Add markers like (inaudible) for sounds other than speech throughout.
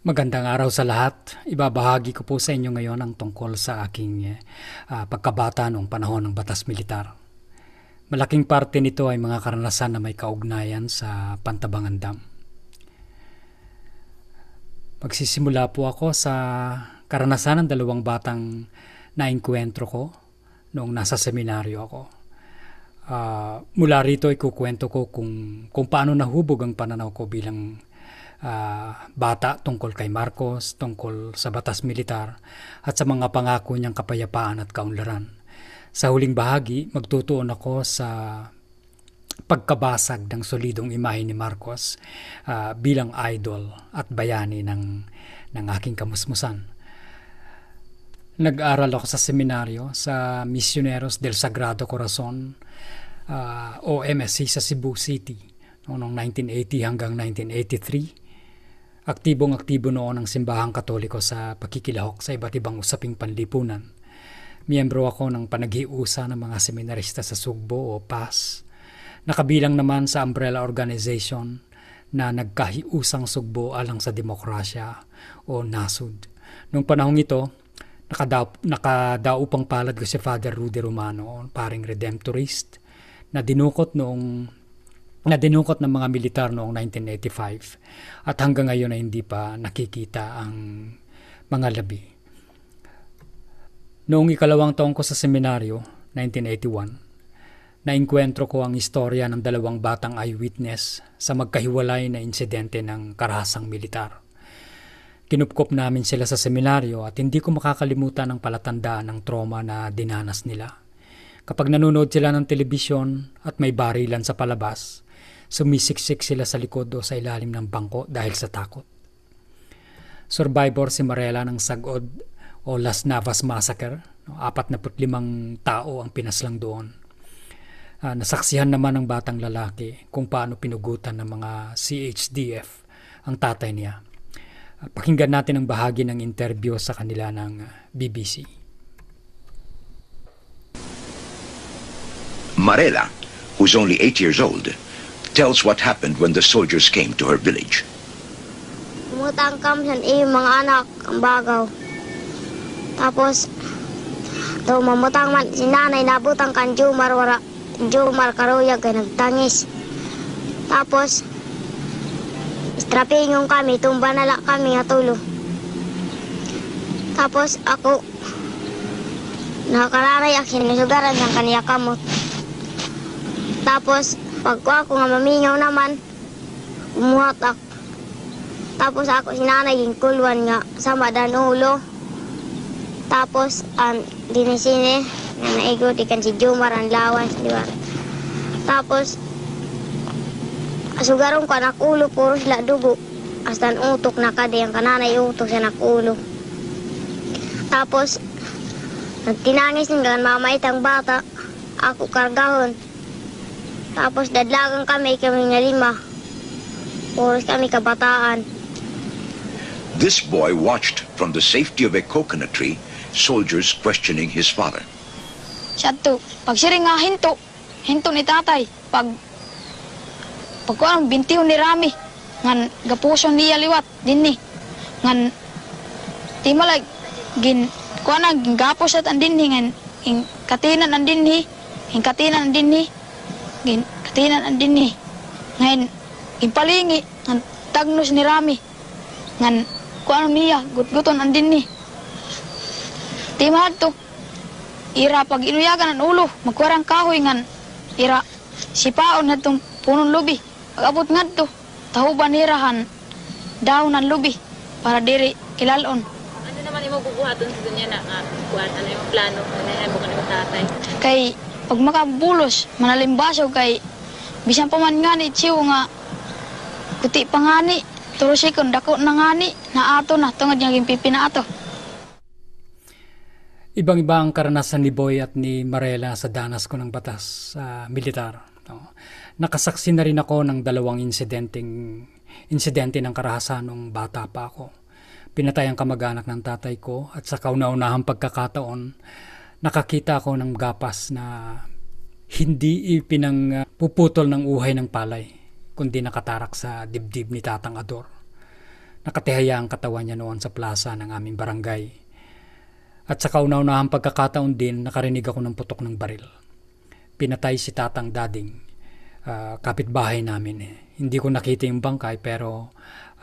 Magandang araw sa lahat. Ibabahagi ko po sa inyo ngayon ang tungkol sa aking uh, pagkabata noong panahon ng batas militar. Malaking parte nito ay mga karanasan na may kaugnayan sa Pantabangan Dam. Magsisimula po ako sa karanasan ng dalawang batang nainkwentro ko noong nasa seminaryo ako. Uh, mula rito ikukwento ko kung, kung paano nahubog ang pananaw ko bilang uh, bata tungkol kay Marcos, tungkol sa batas militar at sa mga pangako niyang kapayapaan at kaunlaran. Sa huling bahagi, magtutuon ako sa pagkabasag ng solidong imahe ni Marcos uh, bilang idol at bayani ng, ng aking kamusmusan. Nag-aral ako sa seminaryo sa Misioneros del Sagrado Corazon uh, o MSC sa Cebu City noong 1980 hanggang 1983 Aktibong aktibo noon ang simbahang katoliko sa pagkikilahok sa iba't ibang usaping panlipunan. Miyembro ako ng panaghiusa ng mga seminarista sa Sugbo o PAS. Nakabilang naman sa umbrella organization na nagkahiusang sugbo alang sa demokrasya o NASUD. Noong panahong ito, nakadaup, nakadaupang palad ko si Father Rudy Romano, paring redemptorist, na dinukot noong na dinukot ng mga militar noong 1985 at hanggang ngayon ay hindi pa nakikita ang mga labi. Noong ikalawang taon ko sa seminaryo, 1981, nainkwentro ko ang istorya ng dalawang batang eyewitness sa magkahiwalay na insidente ng karahasang militar. Kinupkop namin sila sa seminaryo at hindi ko makakalimutan ang palatandaan ng trauma na dinanas nila. Kapag nanonood sila ng telebisyon at may barilan sa palabas, Sumisiksik sila sa likod o sa ilalim ng bangko dahil sa takot. Survivor si Marela ng Sagod o Las Navas Massacre. 45 tao ang pinaslang doon. Uh, nasaksihan naman ng batang lalaki kung paano pinugutan ng mga CHDF ang tatay niya. Uh, pakinggan natin ang bahagi ng interview sa kanila ng ah, BBC. Marela, who's only 8 years old, tells what happened when the soldiers came to her village. Umutangkam siya iyong eh, mga anak, ang bagaw. Tapos, daw mamutang man si nanay nabutang kan Jumar wara Jumar karuyag kay nagtangis. Tapos, strapingong kami, tumba na lang kami nga tulo. Tapos ako, nakakararay akin, nasugaran ng kaniya kamot. Tapos, Pagko ako nga mamingaw naman, umuhat Tapos ako sinanay yung kulwan nga sa madanulo. Tapos an dinisine na naigo ikan si Jumar ang lawas, sa liwan. Tapos sugarong ko anak ulo puro sila dugo. Astan utok na kade ang kananay utok sa anak ulo. Tapos nagtinangis ng mama itang bata ako kargahon. Tapos dadlagan kami, kami nga lima. Oras kami kabataan. This boy watched from the safety of a coconut tree soldiers questioning his father. Siya to, pag siri nga hinto, hinto ni tatay, pag pagkuan bintiw ni Rami, ngan gapuson niya liwat, din ni, ngan di malag, gin, kuan na, gin gapos at andin ni, ngan, in katinan andin ni, in katinan andin ni, Gin, katinan andin din ni. Eh. Ngayon, impalingi, ngan tagnos ni Rami. Ngan, kuan niya, gutguton an din ni. Eh. Timad to. Ira pag inuyagan ang ulo, magkwarang kahoy ngan. Ira, sipaon na itong punong lubi. Pag-abot nga to, tahuban nirahan, daon ang lubi, para diri kilalon. Ano naman yung maguguhaton sa dunya na, uh, ah, kuan, ano yung plano, ano yung bukan ng tatay? Kay, pag makabulos, manalimbaso kay bisan pa man nga ni Chiw nga kuti pa nga ni. Turos dako na nga ni, na ato na, tungod niya gimpipi na ato. Ibang-ibang karanasan ni Boy at ni Marela sa danas ko ng batas sa uh, militar. No? Nakasaksi na rin ako ng dalawang insidenteng, insidente ng karahasan nung bata pa ako. Pinatay ang kamag-anak ng tatay ko at sa kauna-unahang pagkakataon nakakita ako ng gapas na hindi ipinang ah, puputol ng uhay ng palay, kundi nakatarak sa dibdib ni Tatang Ador. Nakatihaya ang katawan niya noon sa plaza ng aming barangay. At sa kauna-unahang pagkakataon din, nakarinig ako ng putok ng baril. Pinatay si Tatang Dading, uh, kapitbahay namin. Hindi ko nakita yung bangkay pero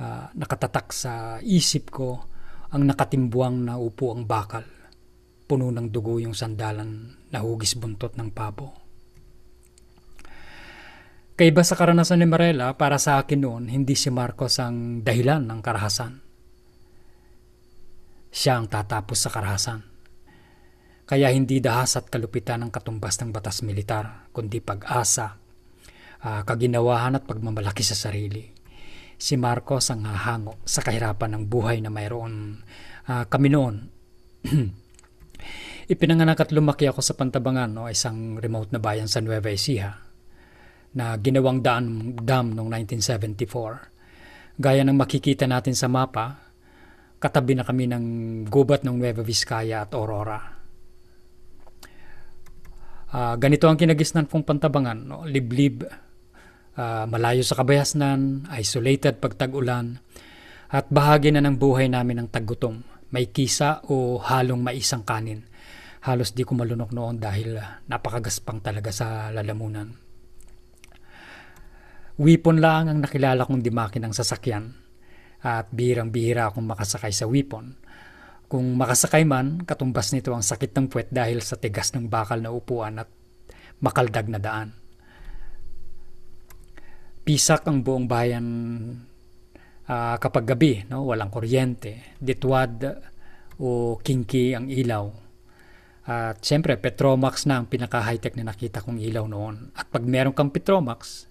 uh, nakatatak sa isip ko ang nakatimbuang na upo ang bakal Puno ng dugo yung sandalan na hugis buntot ng pabo. Kaiba sa karanasan ni Marela, para sa akin noon, hindi si Marcos ang dahilan ng karahasan. Siya ang tatapos sa karahasan. Kaya hindi dahas at kalupitan ang katumbas ng batas militar, kundi pag-asa, uh, kaginawahan at pagmamalaki sa sarili. Si Marcos ang hahango sa kahirapan ng buhay na mayroon uh, kami noon (clears throat) Ipinanganak at lumaki ako sa Pantabangan, no, isang remote na bayan sa Nueva Ecija na ginawang daan, dam noong 1974. Gaya ng makikita natin sa mapa, katabi na kami ng gubat ng Nueva Vizcaya at Aurora. Uh, ganito ang kinagisnan kong Pantabangan, no? liblib, uh, malayo sa kabayasnan, isolated pagtag-ulan, at bahagi na ng buhay namin ng taggutom, may kisa o halong maisang kanin halos di ko malunok noon dahil ah, napakagaspang talaga sa lalamunan. Wipon lang ang nakilala kong dimaki ng sasakyan at birang-bihira akong makasakay sa wipon. Kung makasakay man, katumbas nito ang sakit ng puwet dahil sa tigas ng bakal na upuan at makaldag na daan. Pisak ang buong bayan uh, kapag gabi, no? walang kuryente, ditwad o kinki ang ilaw at syempre, Petromax na ang pinaka-high-tech na nakita kong ilaw noon. At pag meron kang Petromax,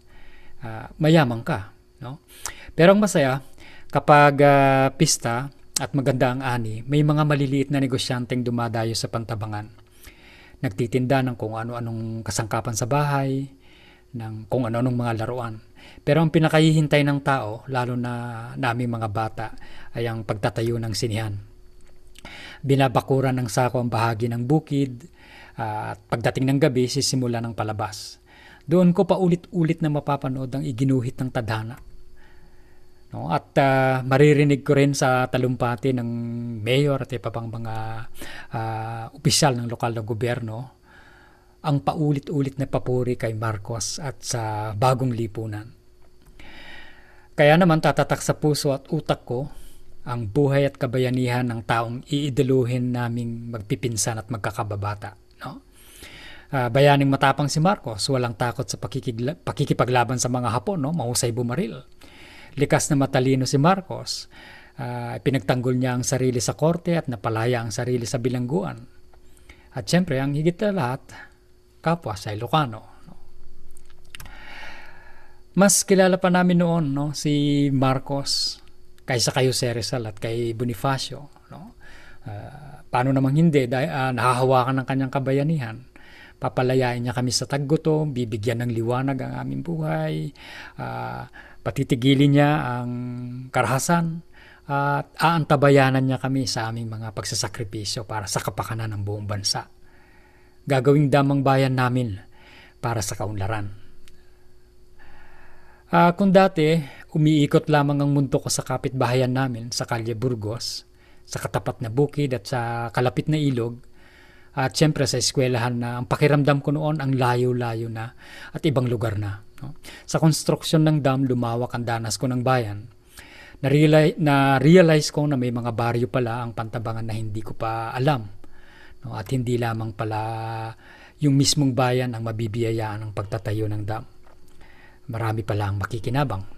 uh, mayaman ka. No? Pero ang masaya, kapag uh, pista at maganda ang ani, may mga maliliit na negosyanteng dumadayo sa pantabangan. Nagtitinda ng kung ano-anong kasangkapan sa bahay, ng kung ano-anong mga laruan. Pero ang pinakahihintay ng tao, lalo na naming mga bata, ay ang pagtatayo ng sinihan binabakuran ng sako ang bahagi ng bukid ah, at pagdating ng gabi sisimula ng palabas. Doon ko paulit-ulit na mapapanood ang iginuhit ng tadhana. No? At uh, maririnig ko rin sa talumpati ng mayor at iba pang mga uh, opisyal ng lokal na gobyerno ang paulit-ulit na papuri kay Marcos at sa bagong lipunan. Kaya naman tatatak sa puso at utak ko ang buhay at kabayanihan ng taong iideluhin naming magpipinsan at magkakababata. No? Uh, bayaning matapang si Marcos, walang takot sa pakikigla- pakikipaglaban sa mga Hapon, no? mahusay bumaril. Likas na matalino si Marcos, uh, pinagtanggol niya ang sarili sa korte at napalaya ang sarili sa bilangguan. At syempre, ang higit na lahat, kapwa sa Ilocano, mas kilala pa namin noon no si Marcos kaysa kayo Sir Rizal at kay Bonifacio. No? Uh, paano namang hindi? Dahil, uh, nahahawakan ng kanyang kabayanihan. Papalayain niya kami sa taggutom, bibigyan ng liwanag ang aming buhay, uh, patitigilin niya ang karahasan, at aantabayanan niya kami sa aming mga pagsasakripisyo para sa kapakanan ng buong bansa. Gagawing damang bayan namin para sa kaunlaran. Uh, kung dati, Umiikot lamang ang mundo ko sa kapitbahayan namin sa Kalye Burgos, sa katapat na bukid at sa kalapit na ilog. At siyempre sa eskwelahan na ang pakiramdam ko noon ang layo-layo na at ibang lugar na. No? Sa konstruksyon ng dam, lumawak ang danas ko ng bayan. Na-realize, na-realize ko na may mga baryo pala ang pantabangan na hindi ko pa alam. No? At hindi lamang pala yung mismong bayan ang mabibiyayaan ng pagtatayo ng dam. Marami pala ang makikinabang.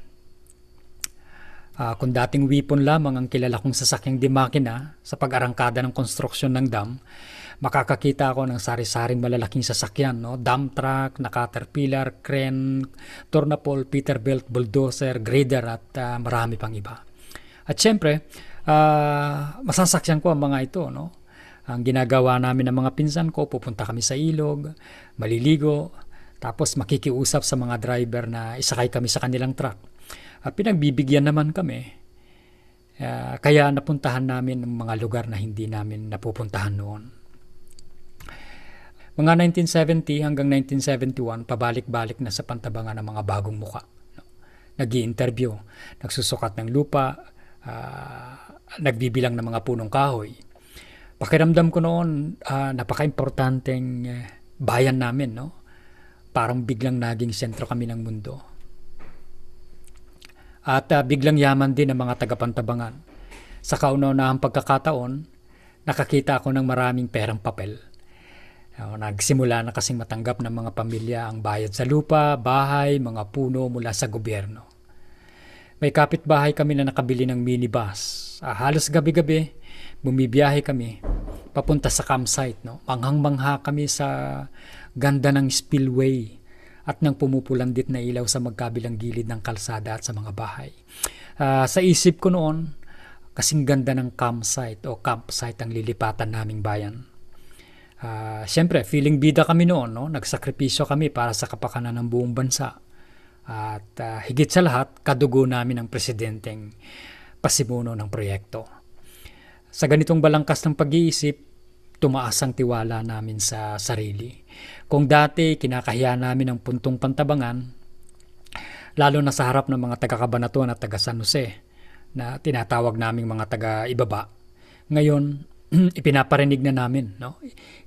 Uh, kung dating weapon lamang ang kilala kong sasakyang dimakina sa pag-arangkada ng konstruksyon ng dam, makakakita ako ng sari-saring malalaking sasakyan, no? dump truck, na caterpillar, crane, tornapol, Peterbilt, bulldozer, grader at uh, marami pang iba. At syempre, uh, ah, masasakyan ko ang mga ito. No? Ang ginagawa namin ng mga pinsan ko, pupunta kami sa ilog, maliligo, tapos makikiusap sa mga driver na isakay kami sa kanilang truck at ah, pinagbibigyan naman kami. Uh, kaya napuntahan namin ang mga lugar na hindi namin napupuntahan noon. Mga 1970 hanggang 1971, pabalik-balik na sa pantabangan ng mga bagong muka. nag interview nagsusukat ng lupa, uh, nagbibilang ng mga punong kahoy. Pakiramdam ko noon, uh, napaka-importanteng eh, bayan namin, no? Parang biglang naging sentro kami ng mundo at uh, biglang yaman din ng mga tagapantabangan. Sa kauna-unahang pagkakataon, nakakita ako ng maraming perang papel. Nagsimula na kasing matanggap ng mga pamilya ang bayad sa lupa, bahay, mga puno mula sa gobyerno. May kapitbahay kami na nakabili ng minibus. Ah, halos gabi-gabi, bumibiyahe kami papunta sa campsite. No? Manghang-mangha kami sa ganda ng spillway at ng pumupulandit na ilaw sa magkabilang gilid ng kalsada at sa mga bahay. Uh, sa isip ko noon, kasing ganda ng campsite o campsite ang lilipatan naming bayan. Uh, ah, Siyempre, feeling bida kami noon. No? Nagsakripisyo kami para sa kapakanan ng buong bansa. At uh, higit sa lahat, kadugo namin ang presidenteng pasimuno ng proyekto. Sa ganitong balangkas ng pag-iisip, tumaas ang tiwala namin sa sarili. Kung dati kinakahiya namin ang puntong pantabangan, lalo na sa harap ng mga taga-Kabanatuan at taga-San Jose na tinatawag naming mga taga-ibaba. Ngayon, (clears throat) ipinaparinig na namin. No?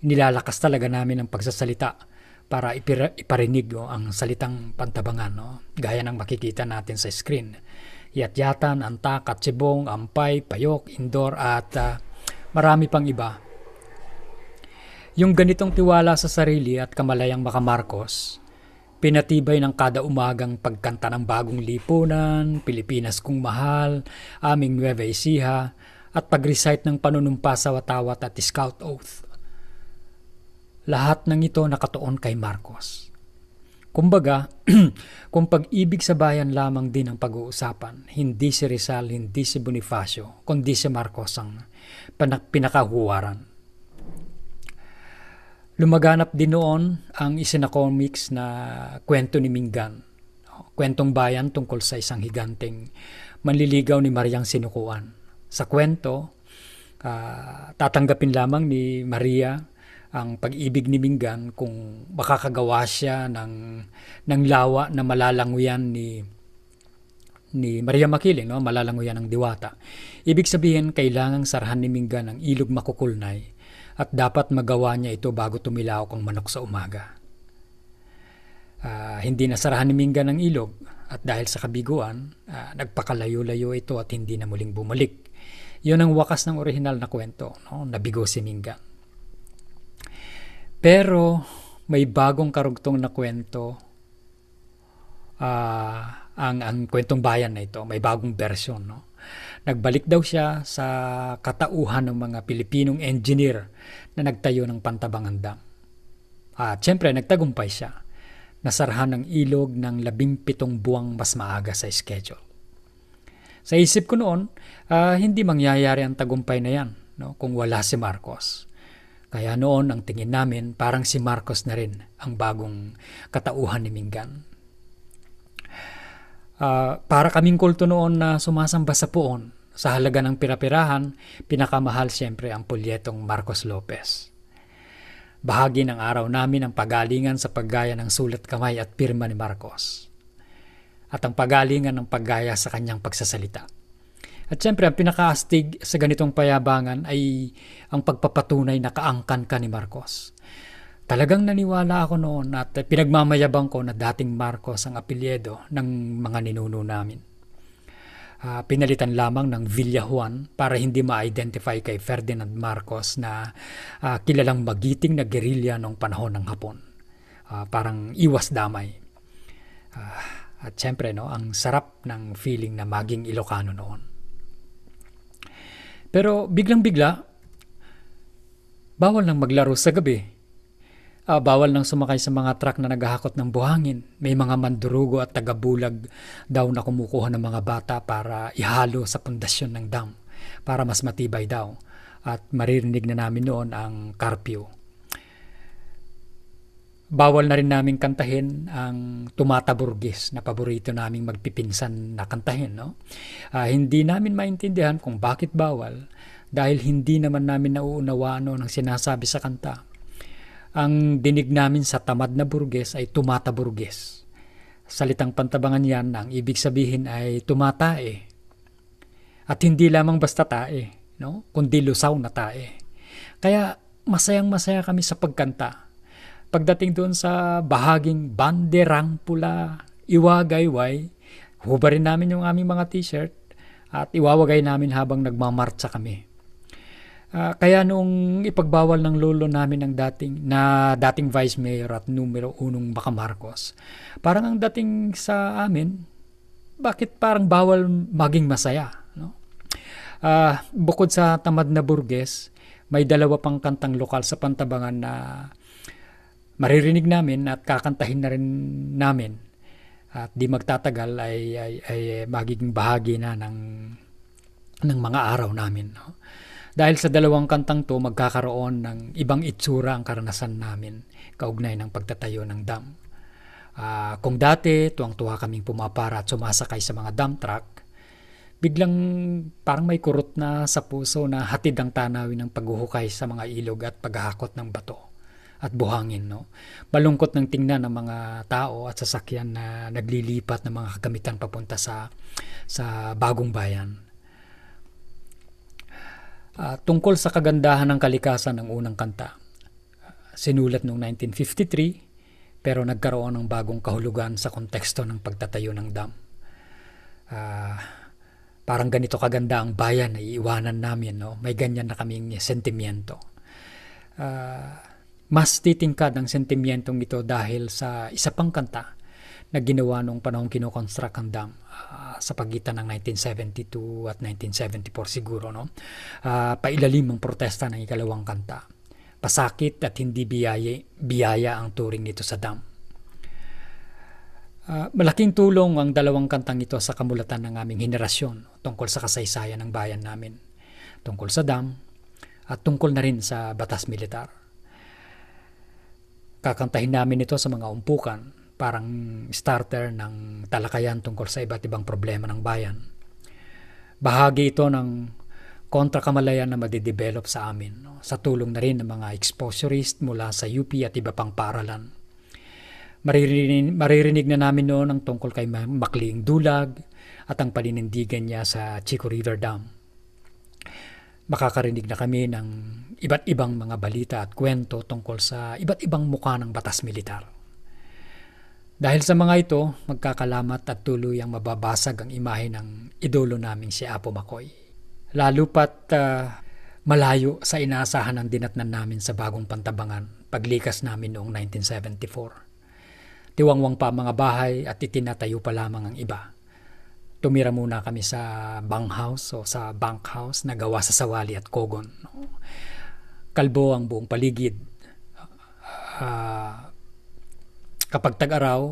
Nilalakas talaga namin ang pagsasalita para ipira, iparinig no, oh, ang salitang pantabangan. No? Gaya ng makikita natin sa screen. Yatyatan, Antak, Katsibong, Ampay, Payok, indoor at uh, marami pang iba yung ganitong tiwala sa sarili at kamalayang Marcos, pinatibay ng kada umagang pagkanta ng bagong lipunan, Pilipinas kong mahal, aming Nueva Ecija, at pag-recite ng panunumpa sa watawat at scout oath. Lahat ng ito nakatuon kay Marcos. Kumbaga, (clears throat) kung pag-ibig sa bayan lamang din ang pag-uusapan, hindi si Rizal, hindi si Bonifacio, kundi si Marcos ang pinakahuwaran. Lumaganap din noon ang isinakomics na kwento ni Minggan, kwentong bayan tungkol sa isang higanteng manliligaw ni Mariang Sinukuan. Sa kwento, uh, tatanggapin lamang ni Maria ang pag-ibig ni Minggan kung makakagawa siya ng ng lawa na malalanguyan ni ni Maria Makiling, no? malalanguyan ng diwata. Ibig sabihin, kailangang sarhan ni Minggan ang ilog makukulnay at dapat magawa niya ito bago tumilaok ang manok sa umaga. Uh, hindi nasarahan ni Minga ng ilog at dahil sa kabiguan, uh, nagpakalayo-layo ito at hindi na muling bumalik. Yun ang wakas ng orihinal na kwento, no? nabigo si Minga. Pero may bagong karugtong na kwento uh, ang, ang kwentong bayan na ito, may bagong version. No? Nagbalik daw siya sa katauhan ng mga Pilipinong engineer na nagtayo ng pantabangan dam. At syempre nagtagumpay siya. Nasarhan ng ilog ng labing pitong buwang mas maaga sa schedule. Sa isip ko noon, uh, hindi mangyayari ang tagumpay na yan no, kung wala si Marcos. Kaya noon ang tingin namin parang si Marcos na rin ang bagong katauhan ni Minggan. Uh, para kaming kulto noon na sumasamba sa puon, sa halaga ng pirapirahan, pinakamahal siyempre ang pulyetong Marcos Lopez. Bahagi ng araw namin ang pagalingan sa paggaya ng sulat kamay at pirma ni Marcos. At ang pagalingan ng paggaya sa kanyang pagsasalita. At siyempre ang pinakaastig sa ganitong payabangan ay ang pagpapatunay na kaangkan ka ni Marcos Talagang naniwala ako noon at pinagmamayabang ko na dating Marcos ang apelyedo ng mga ninuno namin. Uh, pinalitan lamang ng Villa Juan para hindi ma-identify kay Ferdinand Marcos na uh, kilalang magiting na gerilya noong panahon ng Hapon. Uh, parang iwas damay. Uh, at syempre, no, ang sarap ng feeling na maging Ilocano noon. Pero biglang-bigla, bawal nang maglaro sa gabi Uh, bawal nang sumakay sa mga truck na naghahakot ng buhangin. May mga mandurugo at tagabulag daw na kumukuha ng mga bata para ihalo sa pundasyon ng dam para mas matibay daw. At maririnig na namin noon ang curfew. Bawal na rin naming kantahin ang Tumataburgis na paborito naming magpipinsan na kantahin. No? Uh, hindi namin maintindihan kung bakit bawal dahil hindi naman namin nauunawaan noon ang sinasabi sa kanta ang dinig namin sa tamad na burges ay tumata burges. Salitang pantabangan yan ang ibig sabihin ay tumatae. At hindi lamang basta tae, no? kundi lusaw na tae. Kaya masayang-masaya kami sa pagkanta. Pagdating doon sa bahaging banderang pula, iwagayway, hubarin namin yung aming mga t-shirt at iwawagay namin habang nagmamartsa kami. Uh, kaya nung ipagbawal ng lolo namin ng dating na dating vice mayor at numero unong Baka Marcos, parang ang dating sa amin, bakit parang bawal maging masaya? No? Uh, bukod sa tamad na burges, may dalawa pang kantang lokal sa Pantabangan na maririnig namin at kakantahin na rin namin at di magtatagal ay, ay, ay magiging bahagi na ng ng mga araw namin. No? Dahil sa dalawang kantang to, magkakaroon ng ibang itsura ang karanasan namin kaugnay ng pagtatayo ng dam. Uh, kung dati, tuwang-tuwa kaming pumapara at sumasakay sa mga dump truck, biglang parang may kurot na sa puso na hatid ang tanawin ng paghuhukay sa mga ilog at paghahakot ng bato at buhangin. No? Malungkot ng tingnan ng mga tao at sasakyan na naglilipat ng mga kagamitan papunta sa, sa bagong bayan uh, tungkol sa kagandahan ng kalikasan ng unang kanta. Sinulat noong 1953 pero nagkaroon ng bagong kahulugan sa konteksto ng pagtatayo ng dam. Uh, parang ganito kaganda ang bayan na iiwanan namin. No? May ganyan na kaming sentimiento. Uh, mas titingkad ang sentimientong ito dahil sa isa pang kanta na ginawa noong panahong kinoconstruct ang dam uh, sa pagitan ng 1972 at 1974 siguro no uh, pailalim ang protesta ng ikalawang kanta pasakit at hindi biyaya, biyaya ang turing nito sa dam uh, malaking tulong ang dalawang kantang ito sa kamulatan ng aming henerasyon tungkol sa kasaysayan ng bayan namin tungkol sa dam at tungkol na rin sa batas militar kakantahin namin ito sa mga umpukan parang starter ng talakayan tungkol sa iba't ibang problema ng bayan. Bahagi ito ng kontrakamalayan na madidevelop sa amin no? sa tulong na rin ng mga exposurist mula sa UP at iba pang paaralan. Maririnig, maririnig na namin noon ang tungkol kay Makling Dulag at ang paninindigan niya sa Chico River Dam. Makakarinig na kami ng iba't ibang mga balita at kwento tungkol sa iba't ibang mukha ng batas militar. Dahil sa mga ito, magkakalamat at tuloy ang mababasag ang imahe ng idolo naming si Apo Makoy. Lalo pat uh, malayo sa inaasahan ng dinatnan namin sa bagong pantabangan paglikas namin noong 1974. Tiwangwang pa mga bahay at itinatayo pa lamang ang iba. Tumira muna kami sa bunk house o sa bank na gawa sa sawali at kogon. Kalbo ang buong paligid. Uh, Kapag tag-araw,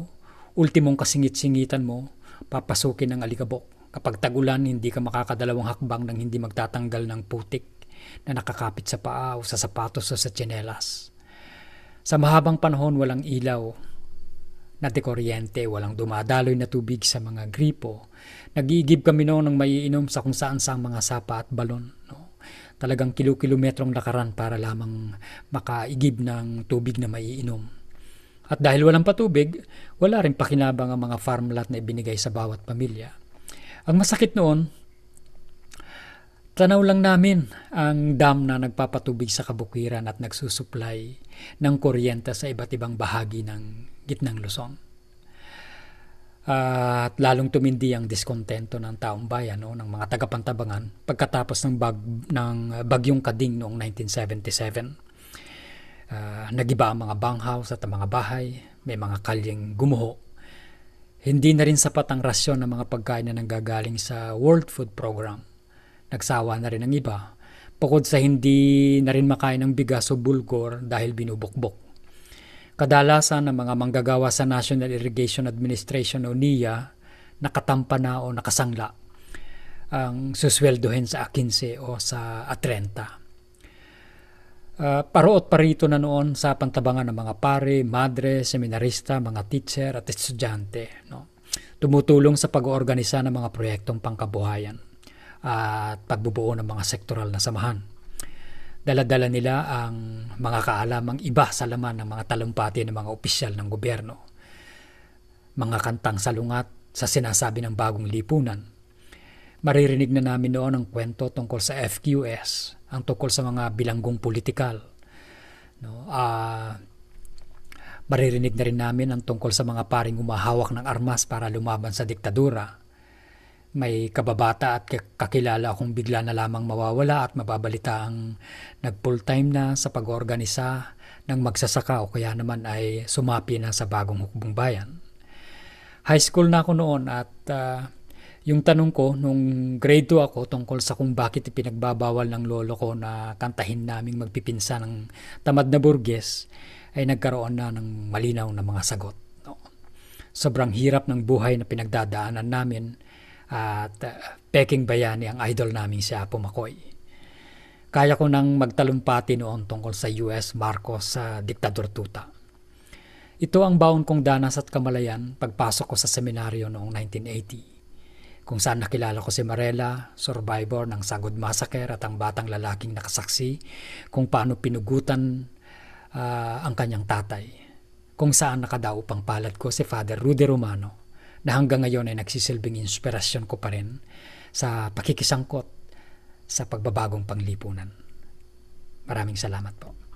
ultimong kasingit-singitan mo, papasukin ng alikabok. Kapag tagulan, hindi ka makakadalawang hakbang nang hindi magtatanggal ng putik na nakakapit sa paa o sa sapatos o sa tsinelas. Sa mahabang panahon, walang ilaw na dekoryente, walang dumadaloy na tubig sa mga gripo. Nagiigib kami noon ng maiinom sa kung saan saang mga sapa at balon. No? Talagang kilo-kilometrong nakaran para lamang makaigib ng tubig na maiinom. At dahil walang patubig, wala rin pakinabang ang mga farm lot na ibinigay sa bawat pamilya. Ang masakit noon, tanaw lang namin ang dam na nagpapatubig sa kabukiran at nagsusuplay ng kuryente sa iba't ibang bahagi ng gitnang Luzon. at lalong tumindi ang diskontento ng taong bayan no, ng mga tagapantabangan pagkatapos ng, bag, ng bagyong kading noong 1977. Ah, nagiba ang mga banghouse at ang mga bahay, may mga kalyeng gumuho. Hindi na rin sapat ang rasyon ng mga pagkain na nanggagaling sa World Food Program. Nagsawa na rin ang iba, bukod sa hindi na rin makain ng bigas o bulgur dahil binubukbok. Kadalasan ang mga manggagawa sa National Irrigation Administration o NIA nakatampa na o nakasangla ang susweldohin sa 15 o sa 30. Uh, ah, paroot parito na noon sa pantabangan ng mga pare, madre, seminarista, mga teacher at estudyante. No? Tumutulong sa pag-oorganisa ng mga proyektong pangkabuhayan ah, at pagbubuo ng mga sektoral na samahan. Daladala nila ang mga kaalamang iba sa laman ng mga talumpati ng mga opisyal ng gobyerno. Mga kantang salungat sa sinasabi ng bagong lipunan. Maririnig na namin noon ang kwento tungkol sa FQS ang tungkol sa mga bilanggong politikal. No, uh, maririnig na rin namin ang tungkol sa mga paring umahawak ng armas para lumaban sa diktadura. May kababata at kakilala akong bigla na lamang mawawala at mababalita ang nag full time na sa pag-organisa ng magsasaka o kaya naman ay sumapi na sa bagong hukbong bayan. High school na ako noon at uh, yung tanong ko nung grade 2 ako tungkol sa kung bakit pinagbabawal ng lolo ko na kantahin naming magpipinsa ng tamad na burges ay nagkaroon na ng malinaw na mga sagot. No? Sobrang hirap ng buhay na pinagdadaanan namin at uh, peking bayani ang idol naming si Apo Makoy. Kaya ko nang magtalumpati noon tungkol sa US Marcos sa Diktador Tuta. Ito ang baon kong danas at kamalayan pagpasok ko sa seminaryo noong 1980 kung saan nakilala ko si Marela, survivor ng Sagod Massacre at ang batang lalaking nakasaksi kung paano pinugutan uh, ang kanyang tatay. Kung saan nakadao pang palad ko si Father Rudy Romano na hanggang ngayon ay nagsisilbing inspirasyon ko pa rin sa pakikisangkot sa pagbabagong panglipunan. Maraming salamat po.